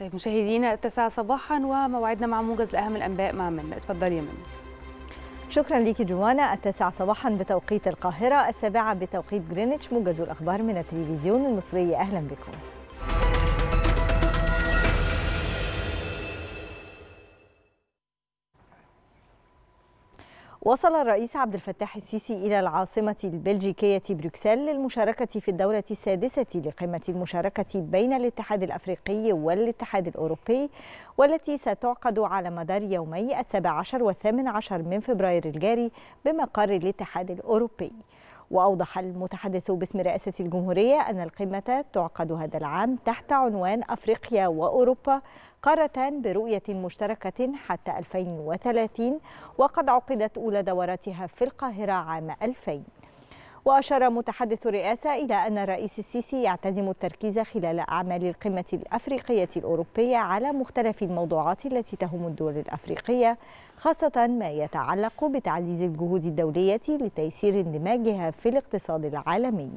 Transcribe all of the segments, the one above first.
طيب مشاهدينا التاسعة صباحا وموعدنا مع موجز لأهم الأنباء مع منى اتفضلي يا منى شكرا لك جوانا التاسعة صباحا بتوقيت القاهرة السابعة بتوقيت جرينتش موجز الأخبار من التلفزيون المصري أهلا بكم وصل الرئيس عبد الفتاح السيسي إلى العاصمة البلجيكية بروكسل للمشاركة في الدورة السادسة لقمة المشاركة بين الاتحاد الأفريقي والاتحاد الأوروبي والتي ستعقد على مدار يومي السابع عشر والثامن عشر من فبراير الجاري بمقر الاتحاد الأوروبي وأوضح المتحدث باسم رئاسة الجمهورية أن القمة تعقد هذا العام تحت عنوان أفريقيا وأوروبا قارة برؤية مشتركة حتى 2030 وقد عقدت أولى دوراتها في القاهرة عام 2000 وأشار متحدث الرئاسة إلى أن الرئيس السيسي يعتزم التركيز خلال أعمال القمة الأفريقية الأوروبية على مختلف الموضوعات التي تهم الدول الأفريقية خاصة ما يتعلق بتعزيز الجهود الدولية لتيسير اندماجها في الاقتصاد العالمي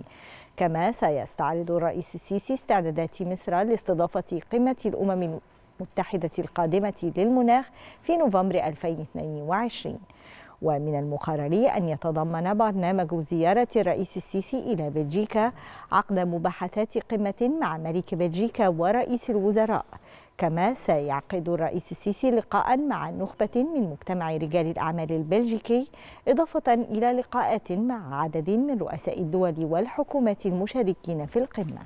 كما سيستعرض الرئيس السيسي استعدادات مصر لاستضافة قمة الأمم المتحدة القادمة للمناخ في نوفمبر 2022 ومن المقرر أن يتضمن برنامج زيارة الرئيس السيسي إلى بلجيكا عقد مباحثات قمة مع ملك بلجيكا ورئيس الوزراء كما سيعقد الرئيس السيسي لقاء مع نخبة من مجتمع رجال الأعمال البلجيكي إضافة إلى لقاءات مع عدد من رؤساء الدول والحكومات المشاركين في القمة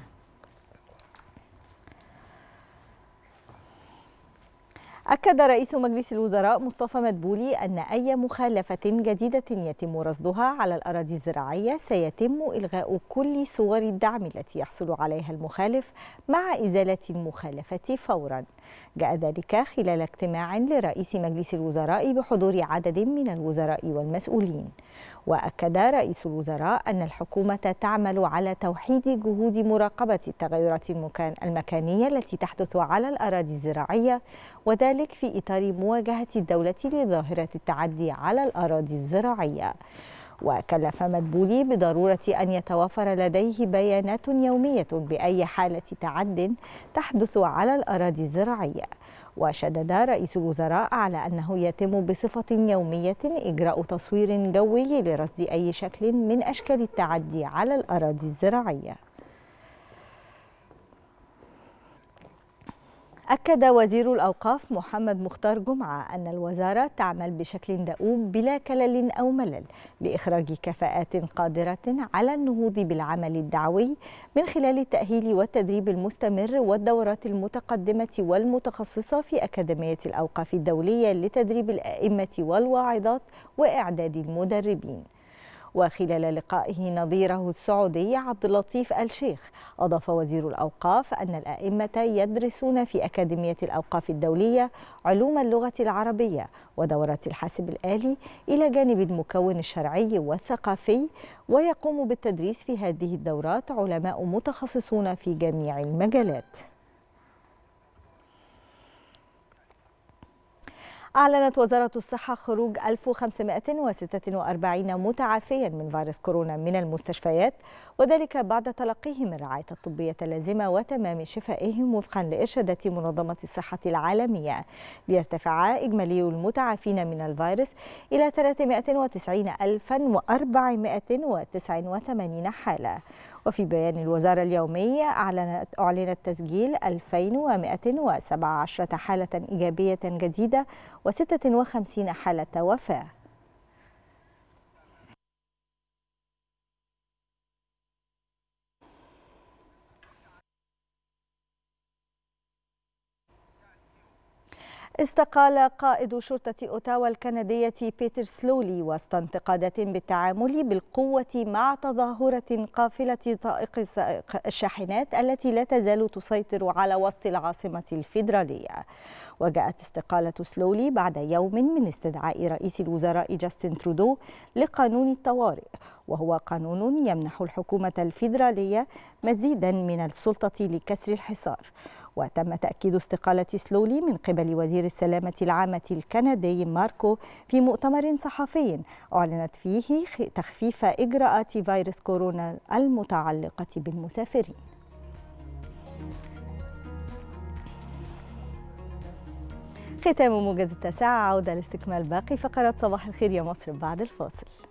أكد رئيس مجلس الوزراء مصطفى مدبولي أن أي مخالفة جديدة يتم رصدها على الأراضي الزراعية سيتم إلغاء كل صور الدعم التي يحصل عليها المخالف مع إزالة المخالفة فورا جاء ذلك خلال اجتماع لرئيس مجلس الوزراء بحضور عدد من الوزراء والمسؤولين وأكد رئيس الوزراء أن الحكومة تعمل على توحيد جهود مراقبة التغيرات المكانية التي تحدث على الأراضي الزراعية وذلك ذلك في إطار مواجهة الدولة لظاهرة التعدي على الأراضي الزراعية وكلف مدبولي بضرورة أن يتوافر لديه بيانات يومية بأي حالة تعد تحدث على الأراضي الزراعية وشدد رئيس الوزراء على أنه يتم بصفة يومية إجراء تصوير جوي لرصد أي شكل من أشكال التعدي على الأراضي الزراعية أكد وزير الأوقاف محمد مختار جمعة أن الوزارة تعمل بشكل دؤوب بلا كلل أو ملل لإخراج كفاءات قادرة على النهوض بالعمل الدعوي من خلال التأهيل والتدريب المستمر والدورات المتقدمة والمتخصصة في أكاديمية الأوقاف الدولية لتدريب الأئمة والواعظات وإعداد المدربين وخلال لقائه نظيره السعودي عبد اللطيف الشيخ أضاف وزير الأوقاف أن الأئمة يدرسون في أكاديمية الأوقاف الدولية علوم اللغة العربية ودورات الحاسب الآلي إلى جانب المكون الشرعي والثقافي ويقوم بالتدريس في هذه الدورات علماء متخصصون في جميع المجالات أعلنت وزارة الصحة خروج 1546 متعافيا من فيروس كورونا من المستشفيات وذلك بعد تلقيهم الرعاية الطبية اللازمة وتمام شفائهم وفقا لإرشادات منظمة الصحة العالمية ليرتفع إجمالي المتعافين من الفيروس إلى 390489 حالة وفي بيان الوزارة اليومي أعلنت أعلن تسجيل 2117 حالة إيجابية جديدة و56 حالة وفاة استقال قائد شرطة أوتاوا الكندية بيتر سلولي وسط انتقادات بالتعامل بالقوة مع تظاهرة قافلة طائق الشاحنات التي لا تزال تسيطر على وسط العاصمة الفيدرالية وجاءت استقالة سلولي بعد يوم من استدعاء رئيس الوزراء جاستن ترودو لقانون الطوارئ وهو قانون يمنح الحكومة الفيدرالية مزيدا من السلطة لكسر الحصار وتم تأكيد استقالة سلولي من قبل وزير السلامة العامة الكندي ماركو في مؤتمر صحفي أعلنت فيه تخفيف إجراءات فيروس كورونا المتعلقة بالمسافرين ختام موجز التاسعة عودة لاستكمال باقي فقرات صباح الخير يا مصر بعد الفاصل